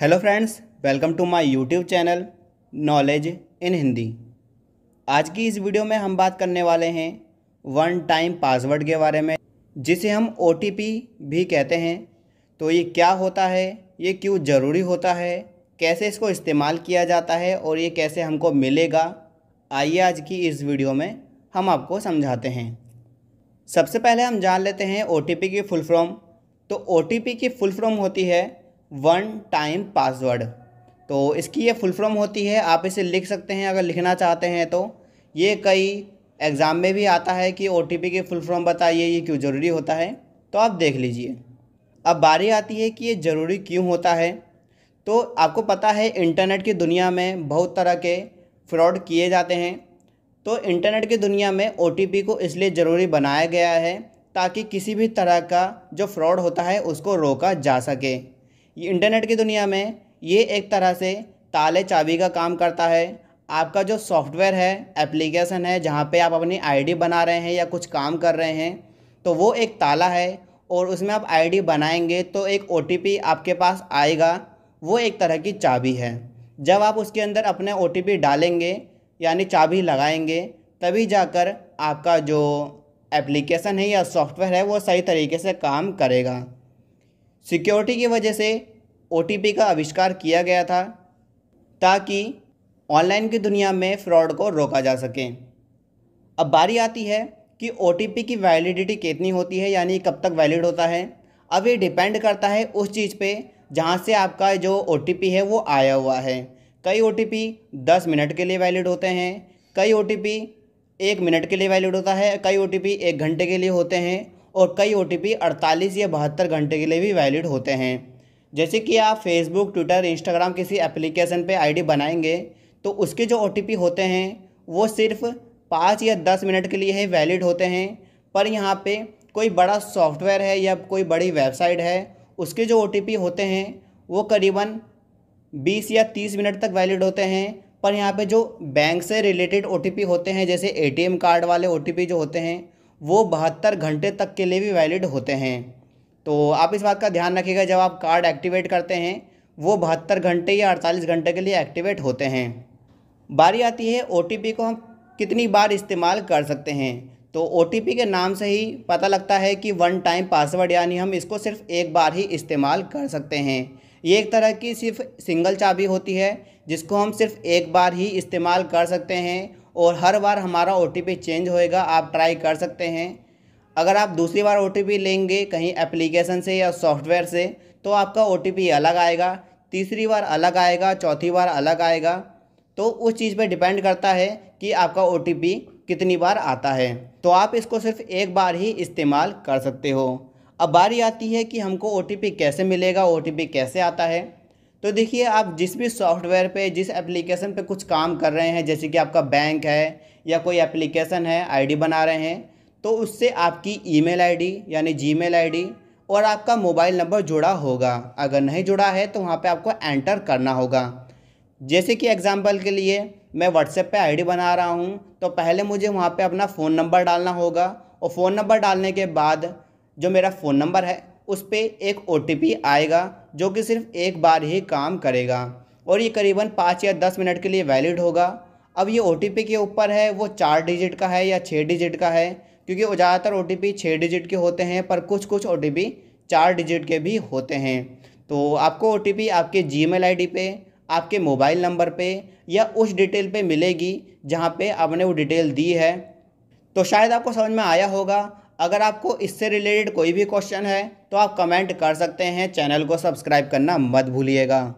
hello friends welcome to my YouTube channel knowledge in Hindi आज की इस वीडियो में हम बात करने वाले हैं वन टाइम पासवर्ड के बारे में जिसे हम ओ भी कहते हैं तो ये क्या होता है ये क्यों ज़रूरी होता है कैसे इसको इस्तेमाल किया जाता है और ये कैसे हमको मिलेगा आइए आज की इस वीडियो में हम आपको समझाते हैं सबसे पहले हम जान लेते हैं ओ की फुल फॉर्म तो ओ की फुल फॉर्म होती है वन टाइम पासवर्ड तो इसकी ये फुल फॉर्म होती है आप इसे लिख सकते हैं अगर लिखना चाहते हैं तो ये कई एग्ज़ाम में भी आता है कि ओ के फुल फॉर्म बताइए ये क्यों ज़रूरी होता है तो आप देख लीजिए अब बारी आती है कि ये ज़रूरी क्यों होता है तो आपको पता है इंटरनेट की दुनिया में बहुत तरह के फ्रॉड किए जाते हैं तो इंटरनेट की दुनिया में ओ को इसलिए ज़रूरी बनाया गया है ताकि किसी भी तरह का जो फ्रॉड होता है उसको रोका जा सके ये इंटरनेट की दुनिया में ये एक तरह से ताले चाबी का काम करता है आपका जो सॉफ्टवेयर है एप्लीकेशन है जहाँ पे आप अपनी आईडी बना रहे हैं या कुछ काम कर रहे हैं तो वो एक ताला है और उसमें आप आईडी बनाएंगे तो एक ओ आपके पास आएगा वो एक तरह की चाबी है जब आप उसके अंदर अपने ओ डालेंगे यानी चाबी लगाएंगे तभी जाकर आपका जो एप्लीकेशन है या सॉफ्टवेयर है वो सही तरीके से काम करेगा सिक्योरिटी की वजह से ओ का आविष्कार किया गया था ताकि ऑनलाइन की दुनिया में फ्रॉड को रोका जा सके अब बारी आती है कि ओ की वैलिडिटी कितनी होती है यानी कब तक वैलिड होता है अब ये डिपेंड करता है उस चीज़ पे जहाँ से आपका जो ओ है वो आया हुआ है कई ओ टी पी दस मिनट के लिए वैलिड होते हैं कई ओ टी पी एक मिनट के लिए वैलिड होता है कई ओ टी पी एक घंटे के लिए होते हैं और कई ओ टी पी अड़तालीस या बहत्तर घंटे के लिए भी वैलिड होते हैं जैसे कि आप फेसबुक ट्विटर इंस्टाग्राम किसी एप्लीकेशन पे आईडी बनाएंगे तो उसके जो ओ होते हैं वो सिर्फ पाँच या दस मिनट के लिए ही वैलिड होते हैं पर यहाँ पे कोई बड़ा सॉफ्टवेयर है या कोई बड़ी वेबसाइट है उसके जो ओ होते हैं वो करीबन बीस या तीस मिनट तक वैलिड होते हैं पर यहाँ पे जो बैंक से रिलेटेड ओ होते हैं जैसे ए कार्ड वाले ओ जो होते हैं वो बहत्तर घंटे तक के लिए भी वैलिड होते हैं तो आप इस बात का ध्यान रखिएगा जब आप कार्ड एक्टिवेट करते हैं वो बहत्तर घंटे या अड़तालीस घंटे के लिए एक्टिवेट होते हैं बारी आती है ओ को हम कितनी बार इस्तेमाल कर सकते हैं तो ओ के नाम से ही पता लगता है कि वन टाइम पासवर्ड यानी हम इसको सिर्फ एक बार ही इस्तेमाल कर सकते हैं ये एक तरह की सिर्फ सिंगल चाबी होती है जिसको हम सिर्फ एक बार ही इस्तेमाल कर सकते हैं और हर बार हमारा ओ चेंज होएगा आप ट्राई कर सकते हैं अगर आप दूसरी बार ओ लेंगे कहीं एप्लीकेशन से या सॉफ्टवेयर से तो आपका ओ अलग आएगा तीसरी बार अलग आएगा चौथी बार अलग आएगा तो उस चीज़ पे डिपेंड करता है कि आपका ओ कितनी बार आता है तो आप इसको सिर्फ एक बार ही इस्तेमाल कर सकते हो अब बारी आती है कि हमको ओ कैसे मिलेगा ओ कैसे आता है तो देखिए आप जिस भी सॉफ्टवेयर पे जिस एप्लीकेशन पे कुछ काम कर रहे हैं जैसे कि आपका बैंक है या कोई एप्लीकेशन है आईडी बना रहे हैं तो उससे आपकी ईमेल आईडी यानी जीमेल आईडी और आपका मोबाइल नंबर जुड़ा होगा अगर नहीं जुड़ा है तो वहाँ पे आपको एंटर करना होगा जैसे कि एग्ज़ाम्पल के लिए मैं व्हाट्सएप पर आई बना रहा हूँ तो पहले मुझे वहाँ पर अपना फ़ोन नंबर डालना होगा और फ़ोन नंबर डालने के बाद जो मेरा फ़ोन नंबर है उस पर एक ओ आएगा जो कि सिर्फ एक बार ही काम करेगा और ये करीबन पाँच या दस मिनट के लिए वैलिड होगा अब ये ओ के ऊपर है वो चार डिजिट का है या छः डिजिट का है क्योंकि वो ज़्यादातर ओ टी छः डिजिट के होते हैं पर कुछ कुछ ओ चार डिजिट के भी होते हैं तो आपको ओ आपके जी मेल पे आपके मोबाइल नंबर पे या उस डिटेल पे मिलेगी जहाँ पे आपने वो डिटेल दी है तो शायद आपको समझ में आया होगा अगर आपको इससे रिलेटेड कोई भी क्वेश्चन है तो आप कमेंट कर सकते हैं चैनल को सब्सक्राइब करना मत भूलिएगा